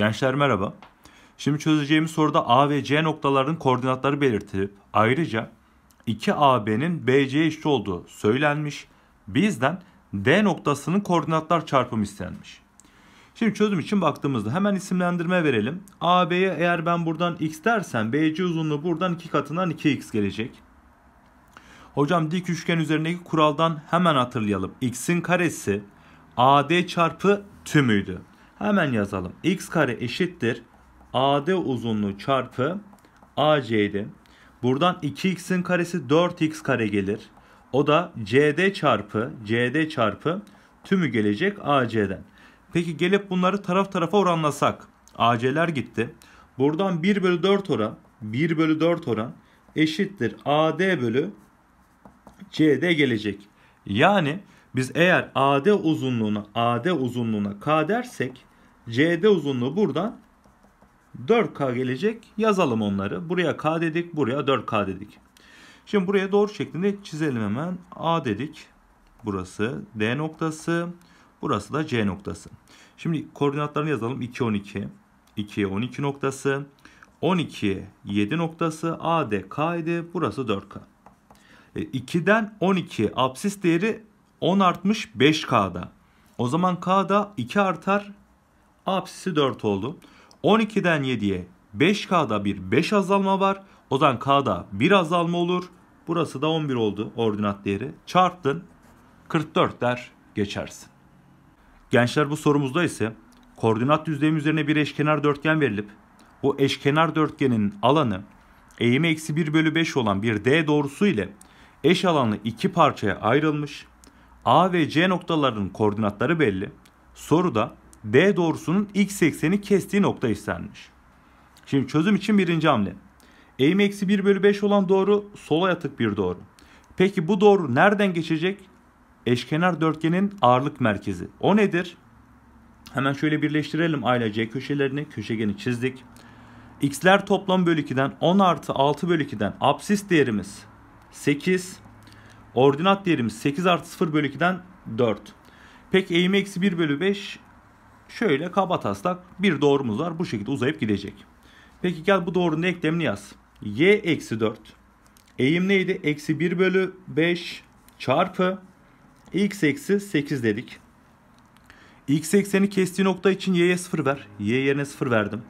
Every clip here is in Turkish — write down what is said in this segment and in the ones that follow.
Gençler merhaba. Şimdi çözeceğimiz soruda A ve C noktalarının koordinatları belirtilip ayrıca 2AB'nin BC'ye eşit olduğu söylenmiş. Bizden D noktasının koordinatlar çarpımı istenmiş. Şimdi çözüm için baktığımızda hemen isimlendirme verelim. AB'ye eğer ben buradan x dersen BC uzunluğu buradan 2 katından 2x gelecek. Hocam dik üçgen üzerindeki kuraldan hemen hatırlayalım. x'in karesi AD çarpı tümüydü. Hemen yazalım. x kare eşittir. AD uzunluğu çarpı AC'di. Buradan 2x'in karesi 4x kare gelir. O da CD çarpı CD çarpı tümü gelecek AC'den. Peki gelip bunları taraf tarafa oranlasak. AC'ler gitti. Buradan 1 bölü 4 oran 1 bölü 4 oran eşittir AD bölü CD gelecek. Yani biz eğer AD uzunluğuna AD uzunluğuna K dersek CD uzunluğu buradan 4K gelecek. Yazalım onları. Buraya K dedik. Buraya 4K dedik. Şimdi buraya doğru şeklinde çizelim hemen. A dedik. Burası D noktası. Burası da C noktası. Şimdi koordinatlarını yazalım. 2, 12. 2'ye 12 noktası. 12'ye 7 noktası. A, D, K idi. Burası 4K. 2'den 12 apsis değeri 10 artmış 5K'da. O zaman K'da 2 artar apsisi 4 oldu. 12'den 7'ye 5K'da bir 5 azalma var. O zaman K'da bir azalma olur. Burası da 11 oldu ordinat değeri. Çarptın 44 der geçersin. Gençler bu sorumuzda ise koordinat düzlemi üzerine bir eşkenar dörtgen verilip bu eşkenar dörtgenin alanı eğimi eksi 1 bölü 5 olan bir D doğrusu ile eş alanı iki parçaya ayrılmış. A ve C noktalarının koordinatları belli. Soruda D doğrusunun x ekseni kestiği nokta istenmiş. Şimdi çözüm için birinci hamle. Eğim eksi 1 bölü 5 olan doğru sola yatık bir doğru. Peki bu doğru nereden geçecek? Eşkenar dörtgenin ağırlık merkezi. O nedir? Hemen şöyle birleştirelim A ile C köşelerini. Köşegeni çizdik. X'ler toplam bölü 2'den 10 artı 6 bölü 2'den absis değerimiz 8. Ordinat değerimiz 8 artı 0 bölü 2'den 4. Peki eğimi eksi 1 bölü 5 Şöyle kaba taslak bir doğrumuz var. Bu şekilde uzayıp gidecek. Peki gel bu doğrunun eklemini yaz. Y eksi 4. Eğim neydi? Eksi 1 bölü 5 çarpı x eksi 8 dedik. X ekseni kestiği nokta için y'ye 0 ver. Y yerine 0 verdim.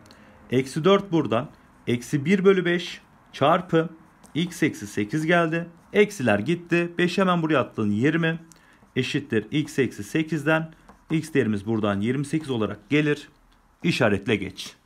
Eksi 4 buradan. Eksi 1 bölü 5 çarpı x eksi 8 geldi. Eksiler gitti. 5 hemen buraya attığın 20 eşittir x eksi 8'den X değerimiz buradan 28 olarak gelir. İşaretle geç.